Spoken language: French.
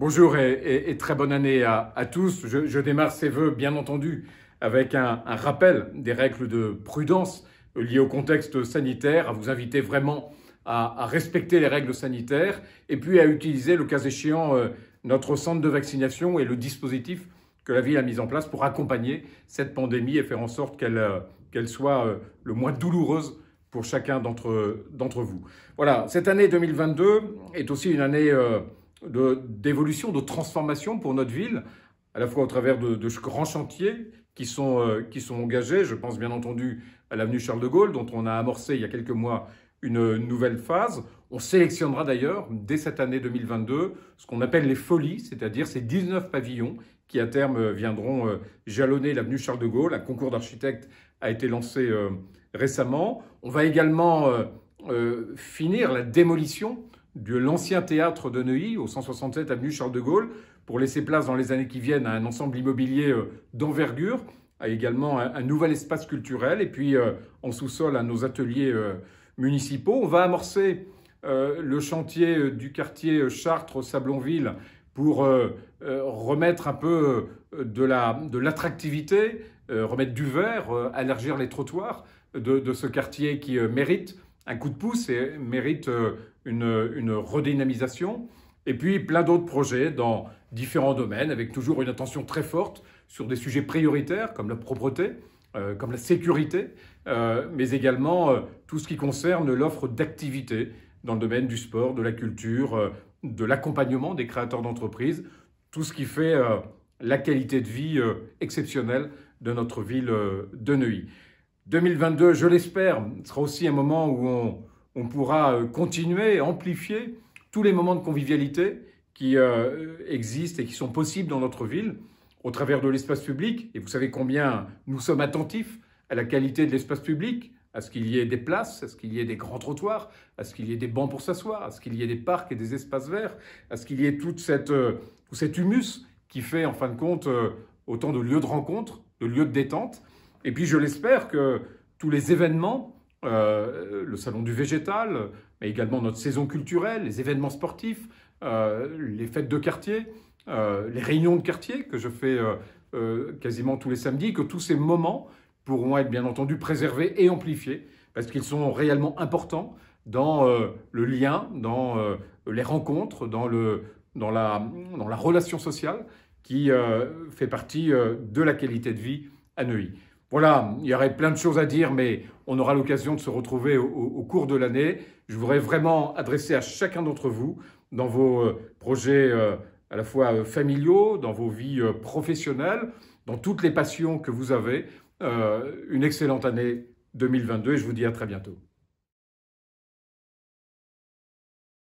Bonjour et, très bonne année à, tous. Je, démarre ces vœux, bien entendu, avec un, rappel des règles de prudence liées au contexte sanitaire, à vous inviter vraiment à, respecter les règles sanitaires et puis à utiliser, le cas échéant, euh, notre centre de vaccination et le dispositif que la ville a mis en place pour accompagner cette pandémie et faire en sorte qu'elle euh, soit euh, le moins douloureuse pour chacun d'entre vous. Voilà, cette année 2022 est aussi une année d'évolution, de, transformation pour notre ville, à la fois au travers de, grands chantiers qui sont, euh, qui sont engagés. Je pense bien entendu à l'avenue Charles de Gaulle, dont on a amorcé il y a quelques mois une nouvelle phase. On sélectionnera d'ailleurs, dès cette année 2022, ce qu'on appelle les folies, c'est-à-dire ces 19 pavillons qui à terme euh, viendront euh, jalonner l'avenue Charles de Gaulle. Un concours d'architectes a été lancé récemment. On va également finir la démolition de l'ancien théâtre de Neuilly, au 167 avenue Charles de Gaulle, pour laisser place dans les années qui viennent à un ensemble immobilier euh, d'envergure, à également un, nouvel espace culturel, et puis euh, en sous-sol à nos ateliers euh, municipaux. On va amorcer le chantier du quartier Chartres-Sablonville pour remettre un peu de l'attractivité, la, de remettre du vert, allergir les trottoirs de ce quartier qui mérite un coup de pouce et mérite euh, une, redynamisation. Et puis plein d'autres projets dans différents domaines, avec toujours une attention très forte sur des sujets prioritaires comme la propreté, euh, comme la sécurité, euh, mais également tout ce qui concerne l'offre d'activités dans le domaine du sport, de la culture, de l'accompagnement des créateurs d'entreprises, tout ce qui fait la qualité de vie exceptionnelle de notre ville de Neuilly. 2022, je l'espère, sera aussi un moment où on, pourra euh, continuer, amplifier tous les moments de convivialité qui euh, existent et qui sont possibles dans notre ville au travers de l'espace public. Et vous savez combien nous sommes attentifs à la qualité de l'espace public, à ce qu'il y ait des places, à ce qu'il y ait des grands trottoirs, à ce qu'il y ait des bancs pour s'asseoir, à ce qu'il y ait des parcs et des espaces verts, à ce qu'il y ait toute cette, euh, tout cet humus qui fait en fin de compte autant de lieux de rencontre, de lieux de détente. Et puis je l'espère que tous les événements, euh, le salon du végétal, mais également notre saison culturelle, les événements sportifs, euh, les fêtes de quartier, euh, les réunions de quartier que je fais quasiment tous les samedis, que tous ces moments pourront être bien entendu préservés et amplifiés parce qu'ils sont réellement importants dans le lien, dans les rencontres, dans, le, dans, la, dans la relation sociale qui fait partie de la qualité de vie à Neuilly. Voilà, il y aurait plein de choses à dire, mais on aura l'occasion de se retrouver au, cours de l'année. Je voudrais vraiment adresser à chacun d'entre vous, dans vos euh, projets euh, à la fois euh, familiaux, dans vos vies professionnelles, dans toutes les passions que vous avez, une excellente année 2022 et je vous dis à très bientôt.